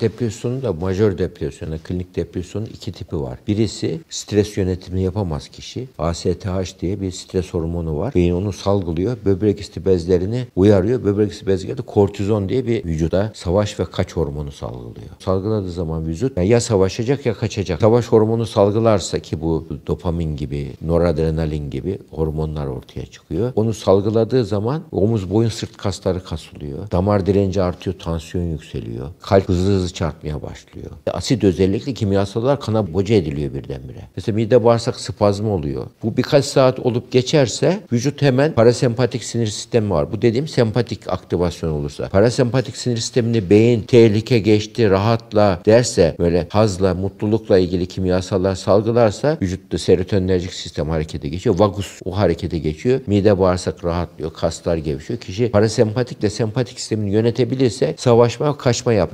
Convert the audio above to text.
Depresyonun da majör depresyonu, klinik depresyonun iki tipi var. Birisi stres yönetimi yapamaz kişi. ASTH diye bir stres hormonu var. Beyin onu salgılıyor. Böbrek isti bezlerini uyarıyor. Böbrek isti bezleri kortizon diye bir vücuda savaş ve kaç hormonu salgılıyor. Salgıladığı zaman vücut ya savaşacak ya kaçacak. Savaş hormonu salgılarsa ki bu dopamin gibi, noradrenalin gibi hormonlar ortaya çıkıyor. Onu salgıladığı zaman omuz boyun sırt kasları kasılıyor. Damar direnci artıyor, tansiyon yükseliyor. Kalp hızlı hızlı çarpmaya başlıyor. Asit özellikle kimyasallar kana boca ediliyor birdenbire. Mesela mide bağırsak spazmı oluyor. Bu birkaç saat olup geçerse vücut hemen parasempatik sinir sistemi var. Bu dediğim sempatik aktivasyon olursa. Parasempatik sinir sistemini beyin tehlike geçti, rahatla derse böyle hazla, mutlulukla ilgili kimyasallar salgılarsa vücutta serotonerjik sistem harekete geçiyor. Vagus o harekete geçiyor. Mide bağırsak rahatlıyor, kaslar gevşiyor. Kişi parasempatikle sempatik sistemini yönetebilirse savaşma, kaçma yapıyor.